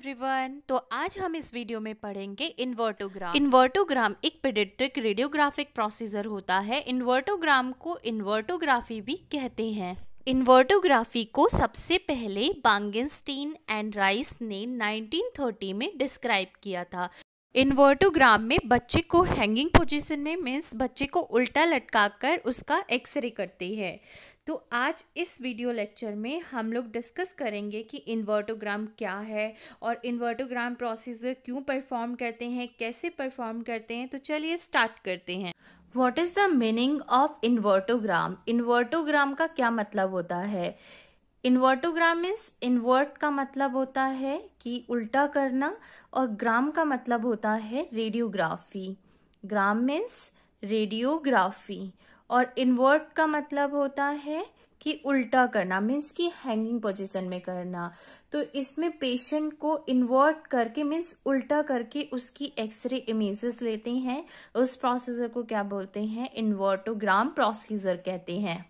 everyone तो आज हम इस वीडियो में पढ़ेंगे इन्वर्टोग्राम इन्वर्टोग्राम एक पेडेट्रिक रेडियोग्राफिक प्रोसीजर होता है इन्वर्टोग्राम को इन्वर्टोग्राफी भी कहते हैं इन्वर्टोग्राफी को सबसे पहले बांगेनस्टीन एंड राइस ने 1930 में डिस्क्राइब किया था इन्वर्टोग्राम में बच्चे को हैंगिंग पोजीशन में मीन्स बच्चे को उल्टा लटकाकर उसका एक्सरे करती है तो आज इस वीडियो लेक्चर में हम लोग डिस्कस करेंगे कि इन्वर्टोग्राम क्या है और इन्वर्टोग्राम प्रोसीजर क्यों परफॉर्म करते हैं कैसे परफॉर्म करते हैं तो चलिए स्टार्ट करते हैं what is the meaning of invertogram invertogram का क्या मतलब होता है इन्वर्टोग्राम मीन्स इन्वर्ट का मतलब होता है कि उल्टा करना और ग्राम का मतलब होता है रेडियोग्राफी ग्राम मीन्स रेडियोग्राफी और इन्वर्ट का मतलब होता है कि उल्टा करना मीन्स कि हैंगिंग पोजीशन में करना तो इसमें पेशेंट को इन्वर्ट करके मीन्स उल्टा करके उसकी एक्सरे इमेजेस लेते हैं उस प्रोसीजर को क्या बोलते हैं इन्वर्टोग्राम प्रोसीजर कहते हैं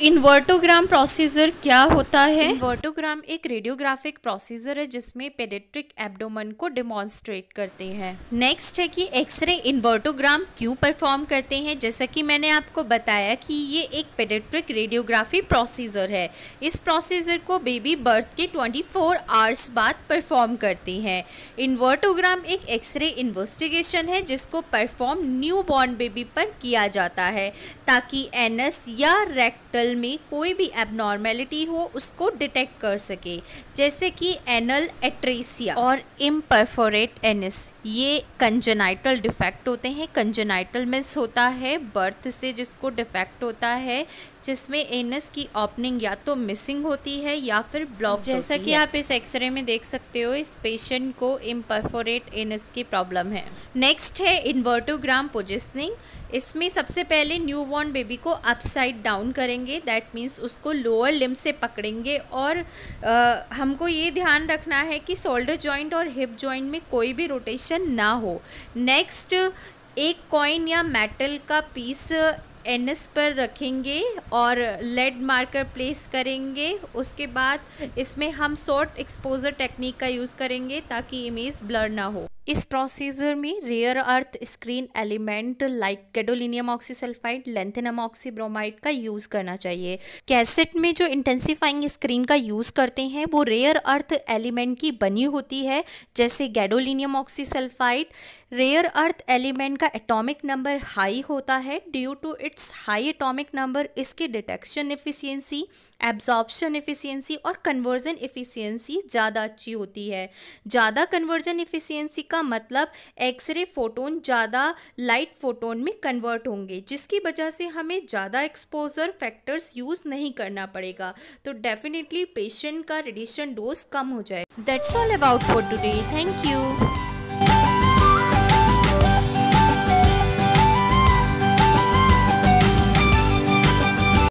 इन्वर्टोग्राम तो प्रोसीजर क्या होता है इन्वर्टोग्राम एक रेडियोग्राफिक प्रोसीजर है जिसमें पेडेट्रिक एब्डोमन को डिमॉन्स्ट्रेट करते हैं नेक्स्ट है कि एक्सरे इन्वर्टोग्राम क्यों परफॉर्म करते हैं जैसा कि मैंने आपको बताया कि ये एक पेडेट्रिक रेडियोग्राफी प्रोसीजर है इस प्रोसीजर को बेबी बर्थ के फोर आवर्स बाद परफॉर्म करती हैं इन्वर्टोग्राम एक एक्सरे इन्वेस्टिगेशन है जिसको परफॉर्म न्यू बॉर्न बेबी पर किया जाता है ताकि एनस या रेक्टर एंगल में कोई भी एबनॉर्मेलिटी हो उसको डिटेक्ट कर सके जैसे कि एनल एट्रेसिया और इम्परफोरेट एनिस ये कंजनाइटल डिफेक्ट होते हैं कंजनाइटल मिस होता है बर्थ से जिसको डिफेक्ट होता है जिसमें एनस की ओपनिंग या तो मिसिंग होती है या फिर ब्लॉक जैसा कि आप इस एक्सरे में देख सकते हो इस पेशेंट को इम्परफोरेट एनस की प्रॉब्लम है नेक्स्ट है इन्वर्टोग्राम पोजिशनिंग इसमें सबसे पहले न्यू बॉर्न बेबी को अपसाइड डाउन करेंगे दैट मीन्स उसको लोअर लिम से पकड़ेंगे और आ, हमको ये ध्यान रखना है कि शोल्डर जॉइंट और हिप जॉइंट में कोई भी रोटेशन ना हो नेक्स्ट एक कॉइन या मेटल का पीस एन एस पर रखेंगे और लेड मार्कर प्लेस करेंगे उसके बाद इसमें हम शॉर्ट एक्सपोजर टेक्निक का यूज़ करेंगे ताकि इमेज ब्लर ना हो इस प्रोसीजर में rare earth screen element like gadolinium oxysulphide lanthanum oxybromide का यूज़ करना चाहिए कैसेट में जो इंटेंसीफाइंग स्क्रीन का यूज़ करते हैं वो रेयर अर्थ एलिमेंट की बनी होती है जैसे gadolinium oxysulphide rare earth element का एटॉमिक नंबर हाई होता है due to its high atomic number इसकी डिटेक्शन एफिशियंसी एब्जॉर्प्शन एफिशियंसी और कन्वर्जन एफिशियंसी ज़्यादा अच्छी होती है ज़्यादा कन्वर्जन एफिशियंसी का इसका मतलब एक्सरे फोटोन ज़्यादा लाइट फोटोन में कन्वर्ट होंगे जिसकी वजह से हमें ज़्यादा एक्सपोजर फैक्टर्स यूज़ नहीं करना पड़ेगा तो डेफिनेटली पेशेंट का रेडिएशन डोज कम हो जाए that's all about for today thank you